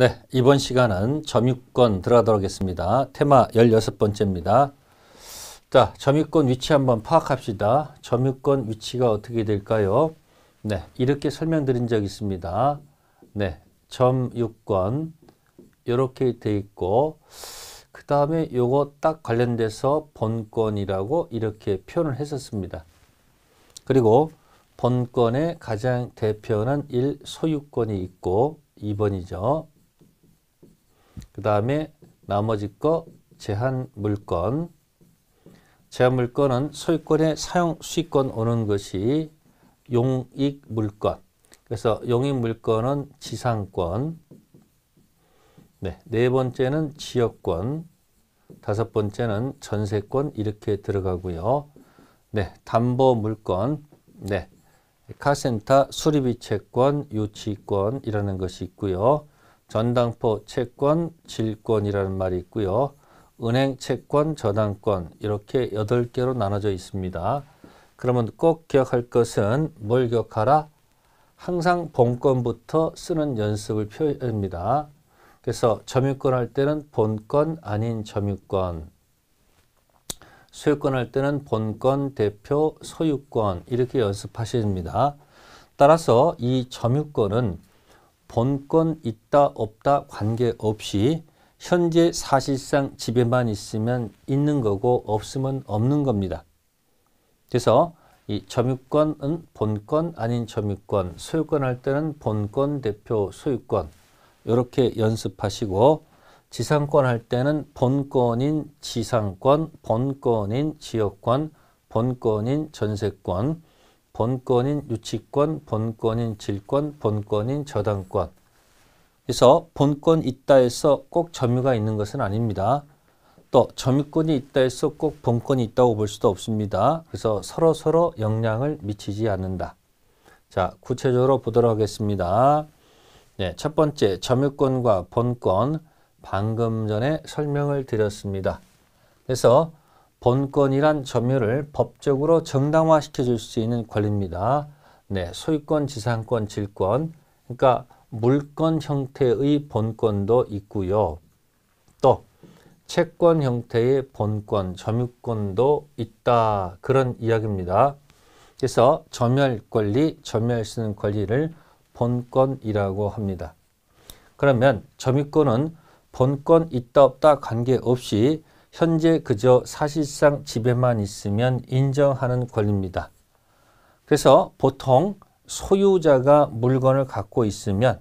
네, 이번 시간은 점유권 들어가도록 하겠습니다. 테마 16번째입니다. 자, 점유권 위치 한번 파악합시다. 점유권 위치가 어떻게 될까요? 네, 이렇게 설명드린 적 있습니다. 네, 점유권 이렇게 돼 있고 그 다음에 요거 딱 관련돼서 본권이라고 이렇게 표현을 했었습니다. 그리고 본권의 가장 대표는 1. 소유권이 있고 2번이죠. 그 다음에 나머지 거 제한 물건 제한 물건은 소유권의 사용 수익권 오는 것이 용익 물건 그래서 용익 물건은 지상권 네, 네 번째는 지역권 다섯 번째는 전세권 이렇게 들어가고요 네, 담보 물건 네, 카센터 수리비 채권, 유치권 이라는 것이 있고요. 전당포 채권, 질권이라는 말이 있고요. 은행 채권, 저당권 이렇게 8개로 나눠져 있습니다. 그러면 꼭 기억할 것은 뭘 기억하라? 항상 본권부터 쓰는 연습을 표현합니다. 그래서 점유권 할 때는 본권 아닌 점유권 소유권 할 때는 본권, 대표, 소유권 이렇게 연습하십니다. 따라서 이 점유권은 본권 있다 없다 관계없이 현재 사실상 집에만 있으면 있는 거고 없으면 없는 겁니다. 그래서 이 점유권은 본권 아닌 점유권, 소유권 할 때는 본권 대표 소유권 이렇게 연습하시고 지상권 할 때는 본권인 지상권, 본권인 지역권, 본권인 전세권 본권인 유치권, 본권인 질권, 본권인 저당권. 그래서 본권 있다 해서 꼭 점유가 있는 것은 아닙니다. 또 점유권이 있다 해서 꼭 본권이 있다고 볼 수도 없습니다. 그래서 서로서로 영향을 미치지 않는다. 자, 구체적으로 보도록 하겠습니다. 네, 첫 번째 점유권과 본권 방금 전에 설명을 드렸습니다. 그래서 본권이란 점유를 법적으로 정당화시켜 줄 수 있는 권리입니다. 네, 소유권, 지상권, 질권, 그러니까 물권 형태의 본권도 있고요. 또 채권 형태의 본권, 점유권도 있다. 그런 이야기입니다. 그래서 점멸 권리, 점멸 쓰는 권리를 본권이라고 합니다. 그러면 점유권은 본권 있다 없다 관계없이 현재 그저 사실상 집에만 있으면 인정하는 권리입니다. 그래서 보통 소유자가 물건을 갖고 있으면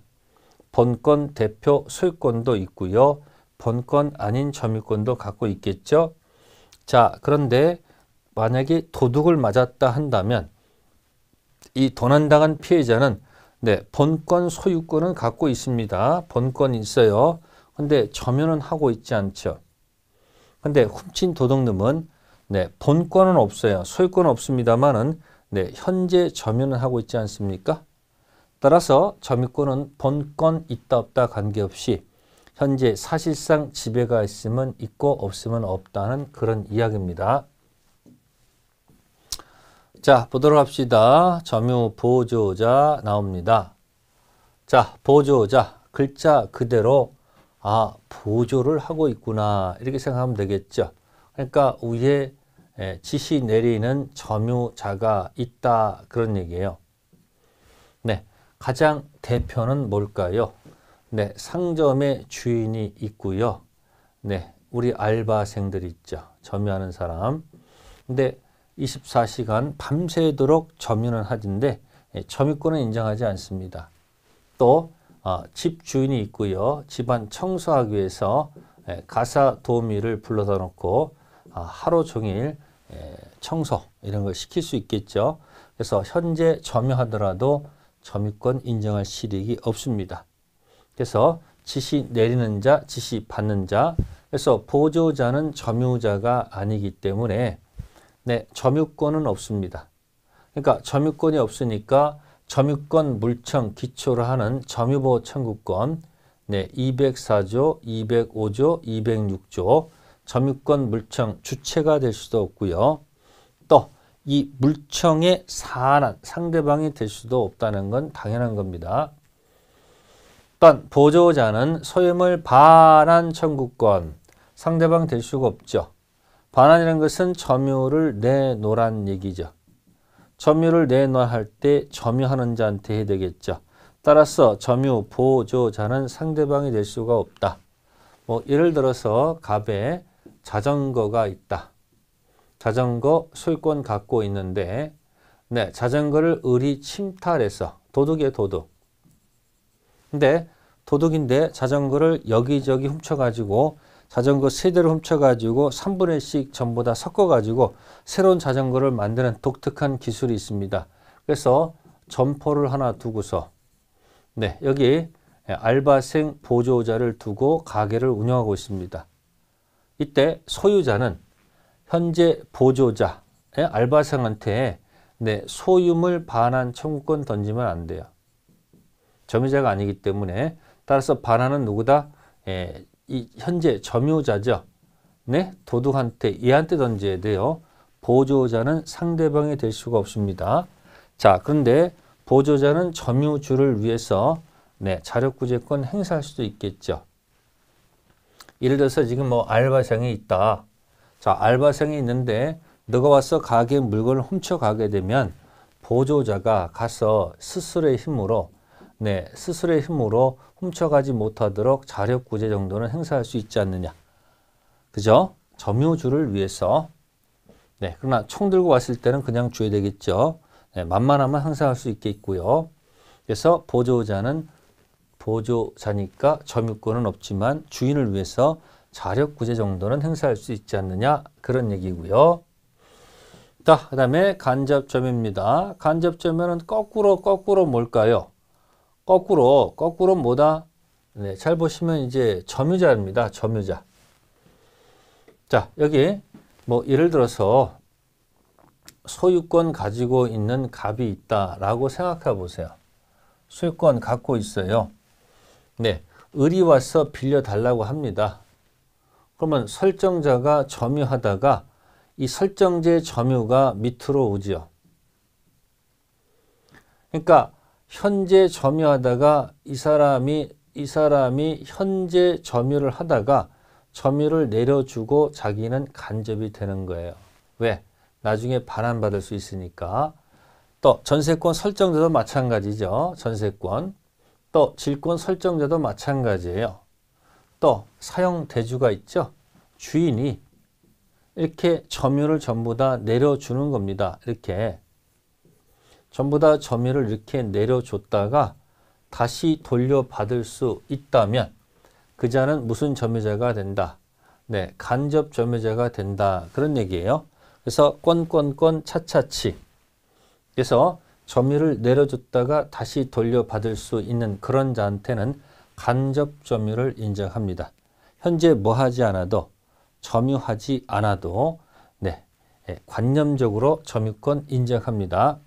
본권 대표 소유권도 있고요. 본권 아닌 점유권도 갖고 있겠죠. 자, 그런데 만약에 도둑을 맞았다 한다면 이 도난당한 피해자는 네, 본권 소유권은 갖고 있습니다. 본권 있어요. 근데 점유는 하고 있지 않죠. 근데 훔친 도둑놈은 네, 본권은 없어요. 소유권은 없습니다만은 네, 현재 점유는 하고 있지 않습니까? 따라서 점유권은 본권 있다 없다 관계없이 현재 사실상 지배가 있으면 있고 없으면 없다는 그런 이야기입니다. 자, 보도록 합시다. 점유 보조자 나옵니다. 자, 보조자 글자 그대로 아 보조를 하고 있구나 이렇게 생각하면 되겠죠. 그러니까 위에 예, 지시 내리는 점유자가 있다 그런 얘기예요. 네, 가장 대표는 뭘까요? 네, 상점의 주인이 있고요. 네, 우리 알바생들 있죠. 점유하는 사람. 근데 24시간 밤새도록 점유는 하던데 예, 점유권은 인정하지 않습니다. 또 아, 집 주인이 있고요. 집안 청소하기 위해서 예, 가사 도우미를 불러다 놓고 아, 하루 종일 예, 청소 이런 걸 시킬 수 있겠죠. 그래서 현재 점유하더라도 점유권 인정할 실익이 없습니다. 그래서 지시 내리는 자, 지시 받는 자, 그래서 보조자는 점유자가 아니기 때문에 네, 점유권은 없습니다. 그러니까 점유권이 없으니까 점유권 물청 기초로 하는 점유보 호 청구권 네, 204조, 205조, 206조 점유권 물청 주체가 될 수도 없고요. 또 이 물청의 사안한 상대방이 될 수도 없다는 건 당연한 겁니다. 또한 보조자는 소유물 반환 청구권 상대방 될 수가 없죠. 반환이라는 것은 점유를 내놓란 얘기죠. 점유를 내놔할 때 점유하는 자한테 해야 되겠죠. 따라서 점유 보조자는 상대방이 될 수가 없다. 뭐 예를 들어서 갑에 자전거가 있다. 자전거 소유권 갖고 있는데 네, 자전거를 을이 침탈해서 도둑이 도둑. 근데 도둑인데 자전거를 여기저기 훔쳐가지고 자전거 세대를 훔쳐가지고 3분의 1씩 전부 다 섞어가지고 새로운 자전거를 만드는 독특한 기술이 있습니다. 그래서 점포를 하나 두고서 네 여기 예, 알바생 보조자를 두고 가게를 운영하고 있습니다. 이때 소유자는 현재 보조자의 예, 알바생한테 네, 소유물 반환 청구권 던지면 안 돼요. 점유자가 아니기 때문에 따라서 반환은 누구다? 예, 이 현재 점유자죠. 네, 도둑한테 얘한테 던져야 돼요. 보조자는 상대방이 될 수가 없습니다. 자, 그런데 보조자는 점유주를 위해서 네, 자력구제권 행사할 수도 있겠죠. 예를 들어서 지금 뭐 알바생이 있다. 자, 알바생이 있는데 너가 와서 가게 물건을 훔쳐가게 되면 보조자가 가서 스스로의 힘으로 네, 스스로의 힘으로 훔쳐가지 못하도록 자력구제 정도는 행사할 수 있지 않느냐. 그죠? 점유주를 위해서. 네, 그러나 총 들고 왔을 때는 그냥 줘야 되겠죠. 네, 만만하면 행사할수 있겠고요. 그래서 보조자는 보조자니까 점유권은 없지만 주인을 위해서 자력구제 정도는 행사할 수 있지 않느냐 그런 얘기고요. 자, 그 다음에 간접점입니다. 간접점는 거꾸로 거꾸로 뭘까요? 거꾸로 거꾸로 뭐다? 네, 잘 보시면 이제 점유자입니다. 점유자. 자, 여기 뭐 예를 들어서 소유권 가지고 있는 갑이 있다라고 생각해 보세요. 소유권 갖고 있어요. 네, 을이 와서 빌려달라고 합니다. 그러면 설정자가 점유하다가 이 설정제 점유가 밑으로 오지요. 그러니까 현재 점유하다가 이 사람이 이 사람이 현재 점유를 하다가 점유를 내려주고 자기는 간접이 되는 거예요. 왜? 나중에 반환받을 수 있으니까. 또 전세권 설정자도 마찬가지죠. 전세권. 또 질권 설정자도 마찬가지예요. 또사용 대주가 있죠. 주인이 이렇게 점유를 전부 다 내려주는 겁니다. 이렇게 전부 다 점유를 이렇게 내려줬다가 다시 돌려받을 수 있다면 그 자는 무슨 점유자가 된다. 네, 간접 점유자가 된다. 그런 얘기예요. 그래서 꼰꼰꼰 차차치. 그래서 점유를 내려줬다가 다시 돌려받을 수 있는 그런 자한테는 간접 점유를 인정합니다. 현재 뭐 하지 않아도 점유하지 않아도 네, 예, 관념적으로 점유권 인정합니다.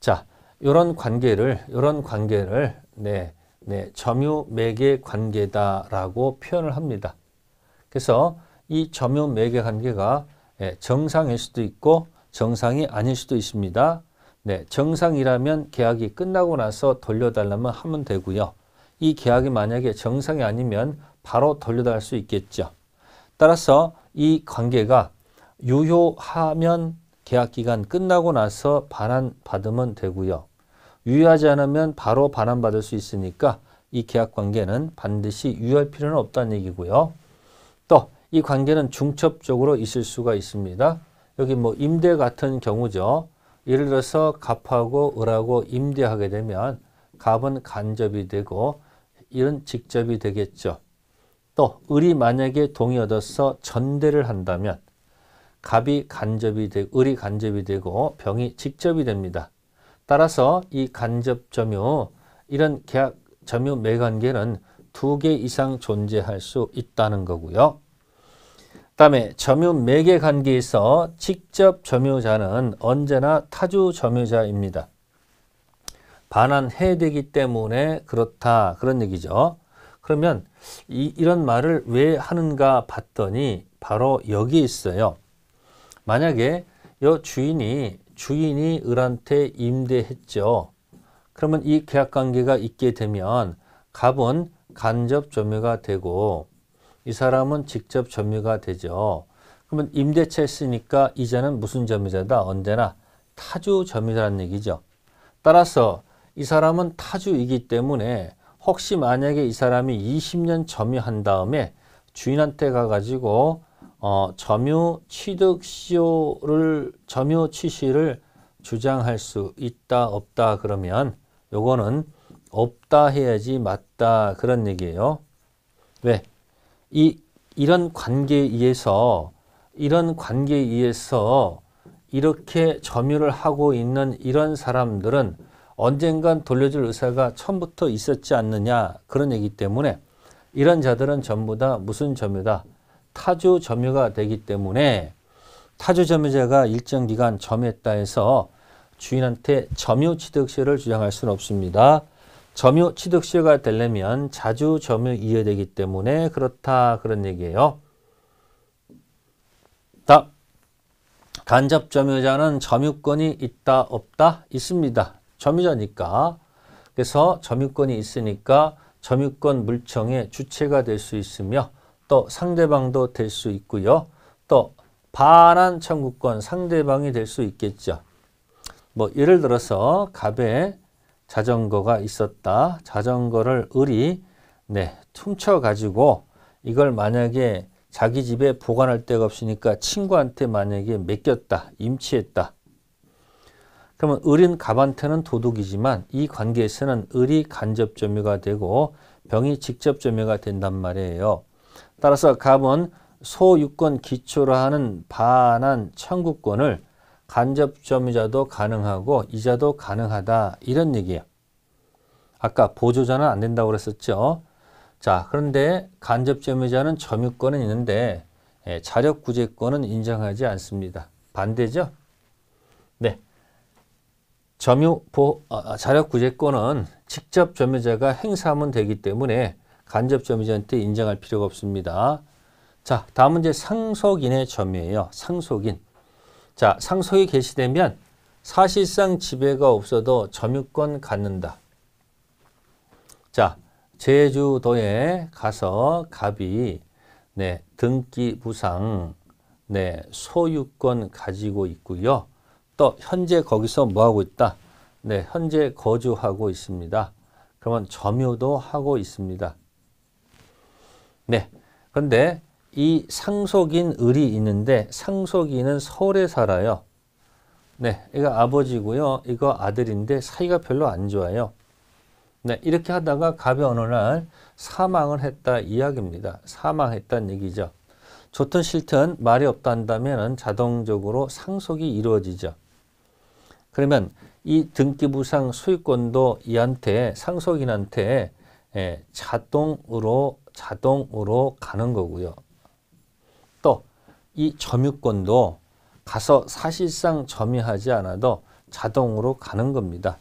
자, 이런 관계를 이런 관계를 네, 네, 점유 매개 관계다라고 표현을 합니다. 그래서 이 점유 매개 관계가 예, 정상일 수도 있고 정상이 아닐 수도 있습니다. 네, 정상이라면 계약이 끝나고 나서 돌려달라면 하면 되고요. 이 계약이 만약에 정상이 아니면 바로 돌려달수 있겠죠. 따라서 이 관계가 유효하면 계약 기간 끝나고 나서 반환 받으면 되고요. 유효하지 않으면 바로 반환 받을 수 있으니까 이 계약 관계는 반드시 유효할 필요는 없다는 얘기고요. 또 이 관계는 중첩적으로 있을 수가 있습니다. 여기 뭐 임대 같은 경우죠. 예를 들어서 갑하고 을하고 임대하게 되면 갑은 간접이 되고 이런 직접이 되겠죠. 또 을이 만약에 동의 얻어서 전대를 한다면 갑이 간접이 되고 을이 간접이 되고 병이 직접이 됩니다. 따라서 이 간접 점유 이런 계약 점유 매관계는 두 개 이상 존재할 수 있다는 거고요. 다음에 점유 매개 관계에서 직접 점유자는 언제나 타주 점유자입니다. 반환해야 되기 때문에 그렇다 그런 얘기죠. 그러면 이, 이런 말을 왜 하는가 봤더니 바로 여기 있어요. 만약에 여 주인이 주인이 을한테 임대했죠. 그러면 이 계약관계가 있게 되면 갑은 간접 점유가 되고 이 사람은 직접 점유가 되죠. 그러면 임대차 했으니까 이자는 무슨 점유자다? 언제나 타주 점유자라는 얘기죠. 따라서 이 사람은 타주이기 때문에 혹시 만약에 이 사람이 20년 점유한 다음에 주인한테 가가지고 어, 점유 취득 시효를 점유 취시를 주장할 수 있다 없다 그러면 요거는 없다 해야지 맞다 그런 얘기예요. 왜? 이 이런 관계에 의해서 이런 관계에 의해서 이렇게 점유를 하고 있는 이런 사람들은 언젠간 돌려줄 의사가 처음부터 있었지 않느냐 그런 얘기 때문에 이런 자들은 전부 다 무슨 점유다? 타조 점유가 되기 때문에 타조 점유자가 일정 기간 점유했다 해서 주인한테 점유 취득세를 주장할 수는 없습니다. 점유 취득시가 되려면 자주 점유 이어되기 때문에 그렇다 그런 얘기예요. 답. 간접 점유자는 점유권이 있다 없다 있습니다. 점유자니까. 그래서 점유권이 있으니까 점유권 물청의 주체가 될 수 있으며 또 상대방도 될 수 있고요. 또 반환 청구권 상대방이 될 수 있겠죠. 뭐 예를 들어서 갑에 자전거가 있었다. 자전거를 을이 네, 훔쳐 가지고 이걸 만약에 자기 집에 보관할 데가 없으니까 친구한테 만약에 맡겼다. 임치했다. 그러면 을인 갑한테는 도둑이지만 이 관계에서는 을이 간접 점유가 되고 병이 직접 점유가 된단 말이에요. 따라서 갑은 소유권 기초로 하는 반환 청구권을 간접점유자도 가능하고 이자도 가능하다 이런 얘기예요. 아까 보조자는 안 된다고 그랬었죠. 자 그런데 간접점유자는 점유권은 있는데 예, 자력구제권은 인정하지 않습니다. 반대죠? 네. 점유, 보, 아, 자력구제권은 직접 점유자가 행사하면 되기 때문에 간접 점유자한테 인정할 필요가 없습니다. 자, 다음 문제 상속인의 점유예요. 상속인. 자, 상속이 개시되면 사실상 지배가 없어도 점유권 갖는다. 자, 제주도에 가서 갑이 네, 등기 부상 네, 소유권 가지고 있고요. 또 현재 거기서 뭐 하고 있다? 네, 현재 거주하고 있습니다. 그러면 점유도 하고 있습니다. 네. 근데 이 상속인 을이 있는데 상속인은 서울에 살아요. 네. 이거 아버지고요. 이거 아들인데 사이가 별로 안 좋아요. 네. 이렇게 하다가 갑이 어느 날 사망을 했다 이야기입니다. 사망했다는 얘기죠. 좋든 싫든 말이 없다 한다면 자동적으로 상속이 이루어지죠. 그러면 이 등기부상 소유권도 이한테 상속인한테 예, 자동으로 자동으로 가는 거고요. 또 이 점유권도 가서 사실상 점유하지 않아도 자동으로 가는 겁니다.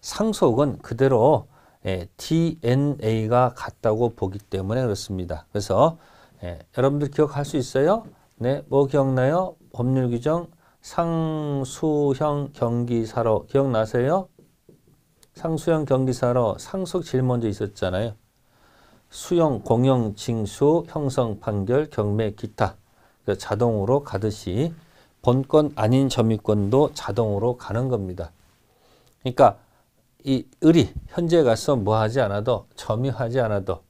상속은 그대로 예, DNA가 같다고 보기 때문에 그렇습니다. 그래서 예, 여러분들 기억할 수 있어요? 네, 뭐 기억나요? 법률 규정 상수형 경기사로 기억나세요? 상수형 경기사로 상속 질문제 있었잖아요. 수용, 공용, 징수, 형성, 판결, 경매, 기타 그러니까 자동으로 가듯이 본권 아닌 점유권도 자동으로 가는 겁니다. 그러니까 이 을이 현재 가서 뭐 하지 않아도 점유하지 않아도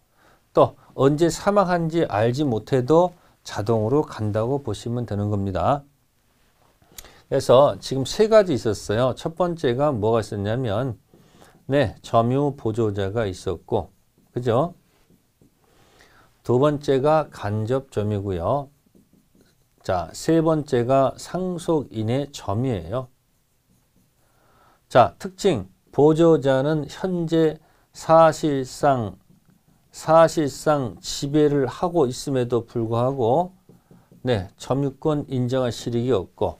또 언제 사망한지 알지 못해도 자동으로 간다고 보시면 되는 겁니다. 그래서 지금 세 가지 있었어요. 첫 번째가 뭐가 있었냐면 네, 점유 보조자가 있었고 그죠? 두 번째가 간접점이고요. 자, 세 번째가 상속인의 점이에요. 자, 특징. 보조자는 현재 사실상 사실상 지배를 하고 있음에도 불구하고 네, 점유권 인정할 실익이 없고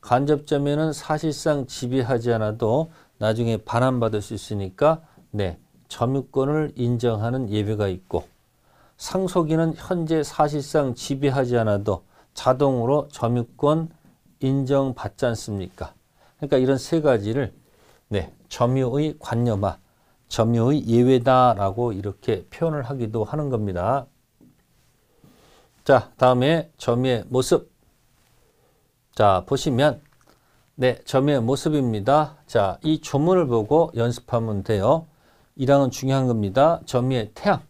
간접점에는 사실상 지배하지 않아도 나중에 반환받을 수 있으니까 네, 점유권을 인정하는 예외가 있고 상속인은 현재 사실상 지배하지 않아도 자동으로 점유권 인정받지 않습니까? 그러니까 이런 세 가지를 네, 점유의 관념화, 점유의 예외다라고 이렇게 표현을 하기도 하는 겁니다. 자, 다음에 점유의 모습. 자, 보시면 네, 점유의 모습입니다. 자, 이 조문을 보고 연습하면 돼요. 이랑은 중요한 겁니다. 점유의 태양.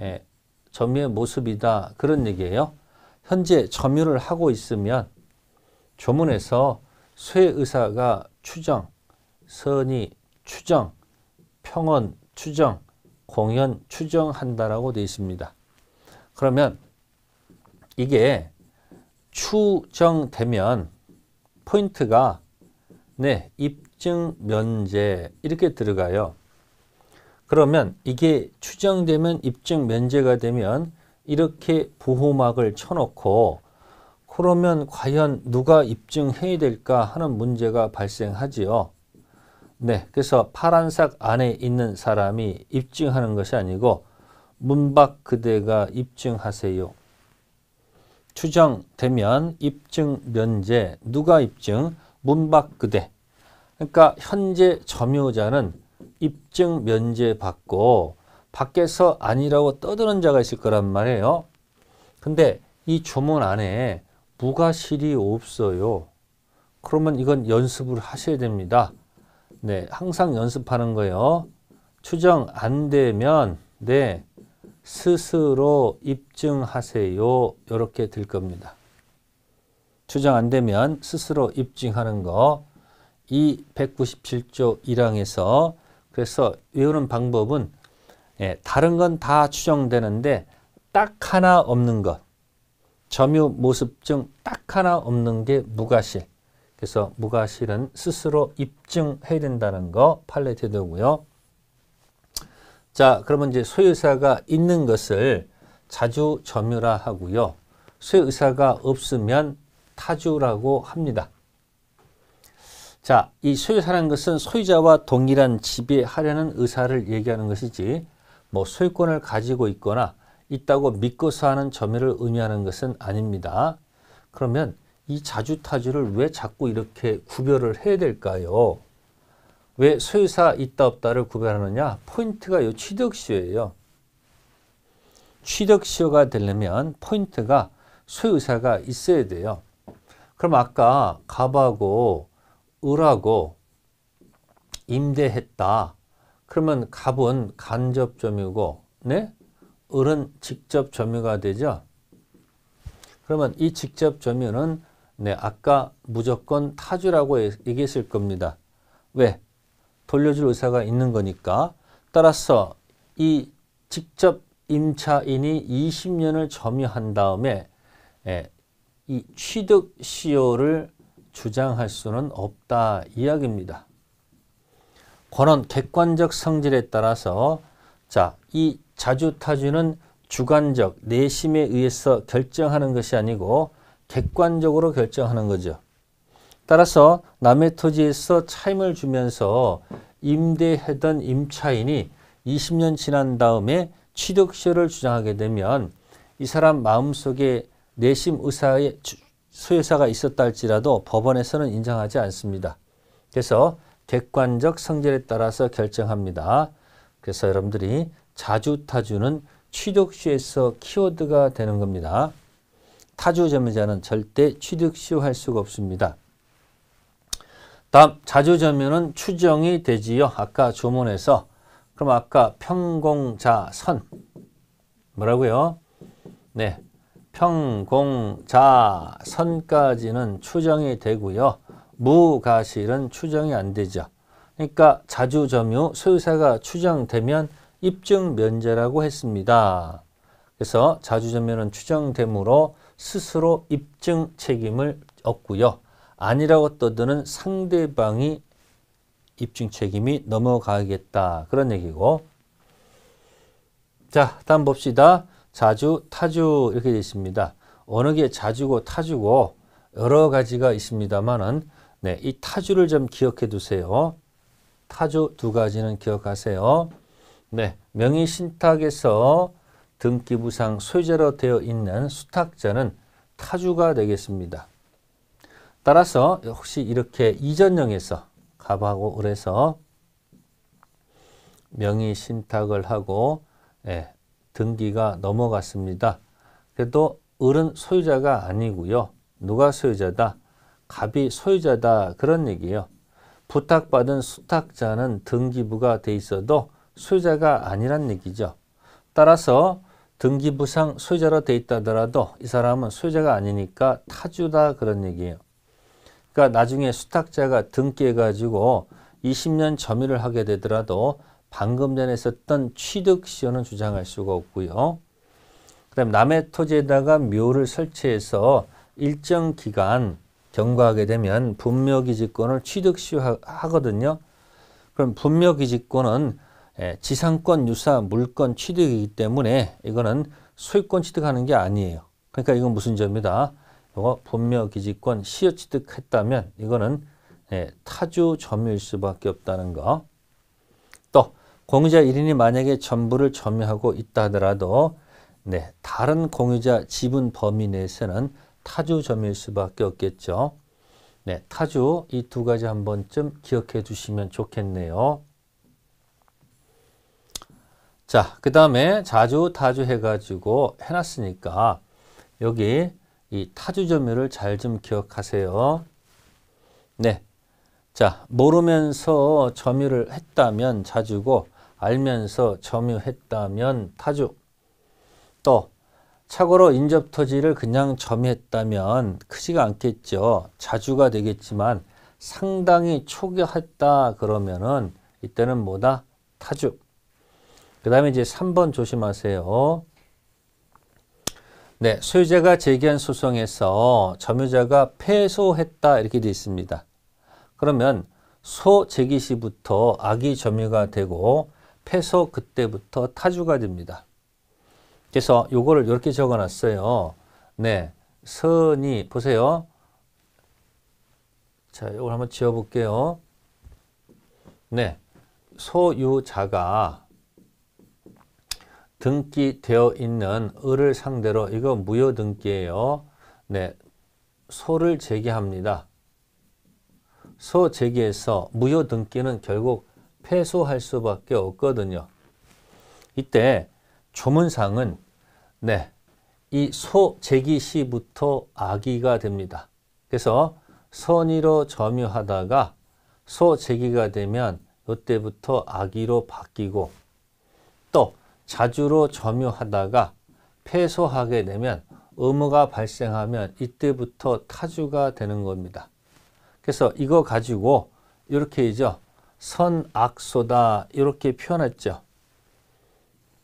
예, 점유의 모습이다. 그런 얘기예요. 현재 점유를 하고 있으면 조문에서 쇠의사가 추정, 선의 추정, 평원 추정, 공연 추정한다라고 되어 있습니다. 그러면 이게 추정되면 포인트가 네, 입증 면제 이렇게 들어가요. 그러면 이게 추정되면 입증 면제가 되면 이렇게 보호막을 쳐놓고 그러면 과연 누가 입증해야 될까 하는 문제가 발생하지요. 네, 그래서 파란색 안에 있는 사람이 입증하는 것이 아니고 문밖 그대가 입증하세요. 추정되면 입증 면제, 누가 입증? 문밖 그대. 그러니까 현재 점유자는 입증 면제 받고 밖에서 아니라고 떠드는 자가 있을 거란 말이에요. 근데 이 조문 안에 무과실이 없어요. 그러면 이건 연습을 하셔야 됩니다. 네, 항상 연습하는 거예요. 추정 안 되면 네, 스스로 입증하세요. 이렇게 될 겁니다. 추정 안 되면 스스로 입증하는 거. 이 197조 1항에서 그래서 외우는 방법은 예, 다른 건 다 추정되는데 딱 하나 없는 것. 점유 모습증 딱 하나 없는 게 무가실. 그래서 무가실은 스스로 입증해야 된다는 거팔레트드고요 자, 그러면 이제 소유사가 있는 것을 자주 점유라 하고요. 소유사가 없으면 타주라고 합니다. 자, 이 소유사라는 것은 소유자와 동일한 지배하려는 의사를 얘기하는 것이지 뭐 소유권을 가지고 있거나 있다고 믿고서 하는 점유를 의미하는 것은 아닙니다. 그러면 이 자주타주를 왜 자꾸 이렇게 구별을 해야 될까요? 왜 소유사 있다 없다를 구별하느냐? 포인트가 요 취득시효예요. 취득시효가 되려면 포인트가 소유사가 있어야 돼요. 그럼 아까 갑하고 을하고 임대했다. 그러면 갑은 간접점이고 네? 을은 직접점유가 되죠. 그러면 이 직접점유는 네, 아까 무조건 타주라고 얘기했을 겁니다. 왜? 돌려줄 의사가 있는 거니까. 따라서 이 직접 임차인이 20년을 점유한 다음에 예, 이 취득 시효를 주장할 수는 없다 이야기입니다. 권언 객관적 성질에 따라서 자, 이 자주타주는 주관적 내심에 의해서 결정하는 것이 아니고 객관적으로 결정하는 거죠. 따라서 남의 토지에서 차임을 주면서 임대했던 임차인이 20년 지난 다음에 취득시를 주장하게 되면 이 사람 마음속에 내심 의사의 소유사가 있었다 할지라도 법원에서는 인정하지 않습니다. 그래서 객관적 성질에 따라서 결정합니다. 그래서 여러분들이 자주 타주는 취득시에서 키워드가 되는 겁니다. 타주 점유자는 절대 취득시할 수가 없습니다. 다음 자주 점유는 추정이 되지요. 아까 조문에서 그럼 아까 평공자 선 뭐라고요? 네, 평공자 선까지는 추정이 되고요. 무가실은 추정이 안 되죠. 그러니까 자주점유 소유사가 추정되면 입증 면제라고 했습니다. 그래서 자주점유는 추정되므로 스스로 입증 책임을 얻고요. 아니라고 떠드는 상대방이 입증 책임이 넘어가겠다. 그런 얘기고. 자, 다음 봅시다. 자주, 타주 이렇게 되어 있습니다. 어느 게 자주고 타주고 여러 가지가 있습니다만은 네, 이 타주를 좀 기억해 두세요. 타주 두 가지는 기억하세요. 네, 명의 신탁에서 등기부상 소유자로 되어 있는 수탁자는 타주가 되겠습니다. 따라서 혹시 이렇게 이전형에서 갑하고 을에서 명의 신탁을 하고 예, 등기가 넘어갔습니다. 그래도 을은 소유자가 아니고요. 누가 소유자다? 갑이 소유자다 그런 얘기예요. 부탁받은 수탁자는 등기부가 돼 있어도 소유자가 아니란 얘기죠. 따라서 등기부상 소유자로 돼 있다더라도 이 사람은 소유자가 아니니까 타주다 그런 얘기예요. 그러니까 나중에 수탁자가 등기해가지고 20년 점유를 하게 되더라도 방금 전에 썼던 취득시효는 주장할 수가 없고요. 그 다음 남의 토지에다가 묘를 설치해서 일정 기간 경과하게 되면 분묘기지권을 취득시효하거든요. 그럼 분묘기지권은 예, 지상권, 유사, 물권 취득이기 때문에 이거는 소유권 취득하는 게 아니에요. 그러니까 이건 무슨 점이다. 이거 분묘기지권 시효 취득했다면 이거는 예, 타주 점유일 수밖에 없다는 거. 공유자 1인이 만약에 전부를 점유하고 있다 하더라도 네, 다른 공유자 지분 범위 내에서는 타주 점유일 수밖에 없겠죠. 네, 타주 이 두 가지 한 번쯤 기억해 두시면 좋겠네요. 자, 그 다음에 자주 타주 해가지고 해놨으니까 여기 이 타주 점유를 잘 좀 기억하세요. 네. 자, 모르면서 점유를 했다면 자주고 알면서 점유했다면 타주 또 착오로 인접 토지를 그냥 점유했다면 크지가 않겠죠. 자주가 되겠지만 상당히 초기했다 그러면은 이때는 뭐다? 타주. 그 다음에 이제 3번 조심하세요. 네, 소유자가 제기한 소송에서 점유자가 패소했다 이렇게 되어 있습니다. 그러면 소 제기 시부터 악의 점유가 되고 패소 그때부터 타주가 됩니다. 그래서 요거를 이렇게 적어놨어요. 네, 선이 보세요. 자, 이걸 한번 지어볼게요. 네, 소유자가 등기되어 있는 을을 상대로 이거 무효등기예요. 네, 소를 제기합니다. 소 제기해서 무효등기는 결국 폐소할 수밖에 없거든요. 이때 조문상은 네, 이소 제기 시부터 아기가 됩니다. 그래서 선의로 점유하다가 소 제기가 되면 이때부터 아기로 바뀌고 또 자주로 점유하다가 폐소하게 되면 의무가 발생하면 이때부터 타주가 되는 겁니다. 그래서 이거 가지고 이렇게 이죠. 선악소다 이렇게 표현했죠.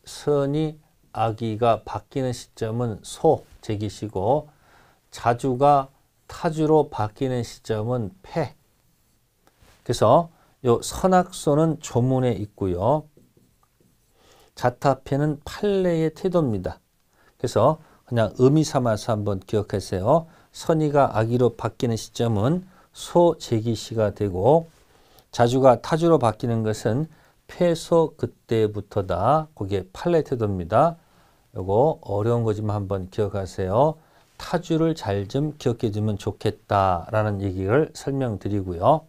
선이 아기가 바뀌는 시점은 소, 제기시고 자주가 타주로 바뀌는 시점은 폐. 그래서 요 선악소는 조문에 있고요. 자타폐는 판례의 태도입니다. 그래서 그냥 의미 삼아서 한번 기억하세요. 선이가 아기로 바뀌는 시점은 소 제기시가 되고 자주가 타주로 바뀌는 것은 폐소 그때부터다. 그게 팔레트도입니다 요거 어려운 거지만 한번 기억하세요. 타주를 잘 좀 기억해 주면 좋겠다라는 얘기를 설명드리고요.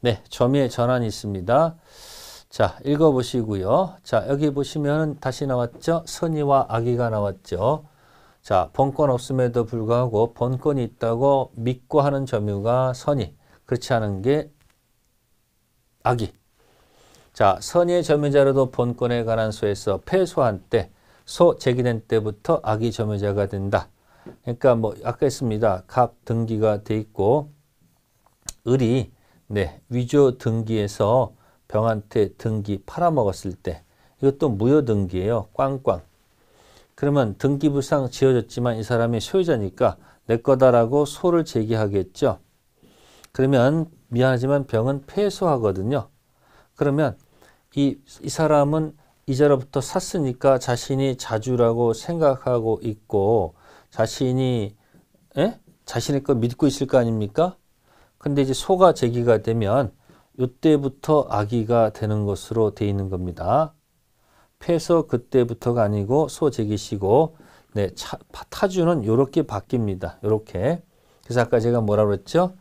네, 점의 전환이 있습니다. 자, 읽어보시고요. 자, 여기 보시면 다시 나왔죠? 선의와 악의가 나왔죠? 자, 본권 없음에도 불구하고 본권이 있다고 믿고 하는 점유가 선의, 그렇지 않은 게 악의. 자, 선의의 점유자로도 본권에 관한 소에서 패소한 때, 소 제기된 때부터 악의 점유자가 된다. 그러니까 뭐 아까 했습니다. 갑 등기가 돼 있고 을이 네, 위조 등기에서 병한테 등기 팔아먹었을 때 이것도 무효 등기예요. 꽝꽝. 그러면 등기부상 지어졌지만 이 사람이 소유자니까 내 거다라고 소를 제기하겠죠. 그러면 미안하지만 병은 폐소하거든요. 그러면 이, 이 사람은 이제로부터 샀으니까 자신이 자주라고 생각하고 있고 자신이 에? 예? 자신의 거 믿고 있을 거 아닙니까? 근데 이제 소가 제기가 되면 요때부터 아기가 되는 것으로 돼 있는 겁니다. 폐소 그때부터가 아니고 소 제기시고 네, 차, 타주는 요렇게 바뀝니다. 요렇게. 그래서 아까 제가 뭐라 그랬죠?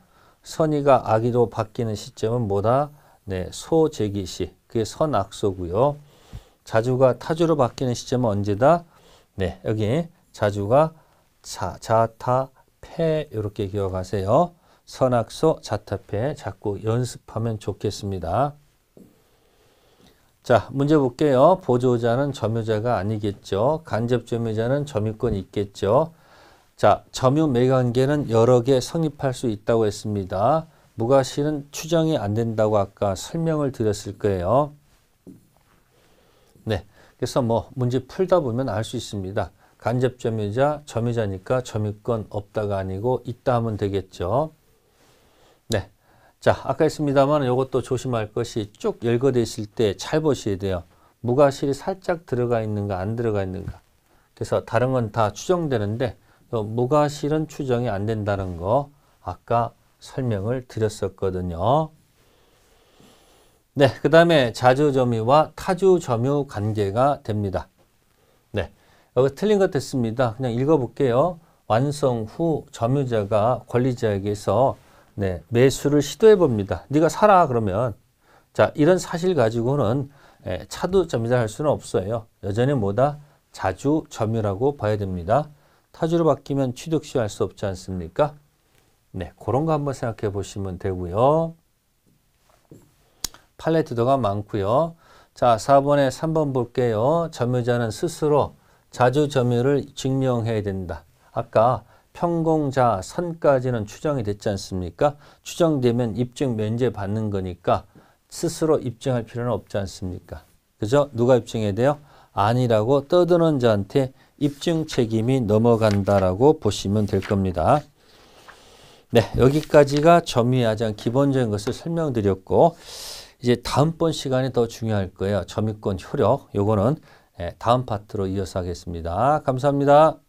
선의가 악의로 바뀌는 시점은 뭐다? 네, 소재기 시. 그게 선악소고요. 자주가 타주로 바뀌는 시점은 언제다? 네, 여기 자주가 자, 자타, 패 이렇게 기억하세요. 선악소, 자타패 자꾸 연습하면 좋겠습니다. 자, 문제 볼게요. 보조자는 점유자가 아니겠죠. 간접 점유자는 점유권 있겠죠. 자, 점유 매관계는 여러 개 성립할 수 있다고 했습니다. 무가실은 추정이 안 된다고 아까 설명을 드렸을 거예요. 네, 그래서 뭐 문제 풀다 보면 알 수 있습니다. 간접 점유자, 점유자니까 점유권 없다가 아니고 있다 하면 되겠죠. 네, 자 아까 했습니다만 이것도 조심할 것이 쭉 열거돼 있을 때 잘 보셔야 돼요. 무가실이 살짝 들어가 있는가 안 들어가 있는가. 그래서 다른 건 다 추정되는데 무가 어, 실은 추정이 안 된다는 거 아까 설명을 드렸었거든요. 네, 그 다음에 자주점유와 타주점유 관계가 됩니다. 네, 여기 어, 틀린 것 됐습니다. 그냥 읽어볼게요. 완성 후 점유자가 권리자에게서 네, 매수를 시도해 봅니다. 네가 사라 그러면 자 이런 사실 가지고는 예, 차도 점유자 할 수는 없어요. 여전히 뭐다? 자주 점유라고 봐야 됩니다. 타주로 바뀌면 취득시효할 수 없지 않습니까? 네, 그런 거 한번 생각해 보시면 되고요. 팔레트도가 많고요. 자, 4번에 3번 볼게요. 점유자는 스스로 자주 점유를 증명해야 된다. 아까 평공자 선까지는 추정이 됐지 않습니까? 추정되면 입증 면제 받는 거니까 스스로 입증할 필요는 없지 않습니까? 그죠? 누가 입증해야 돼요? 아니라고 떠드는 자한테 입증 책임이 넘어간다라고 보시면 될 겁니다. 네, 여기까지가 점유의 장 기본적인 것을 설명드렸고 이제 다음번 시간에 더 중요할 거예요. 점유권 효력, 요거는 예, 다음 파트로 이어서 하겠습니다. 감사합니다.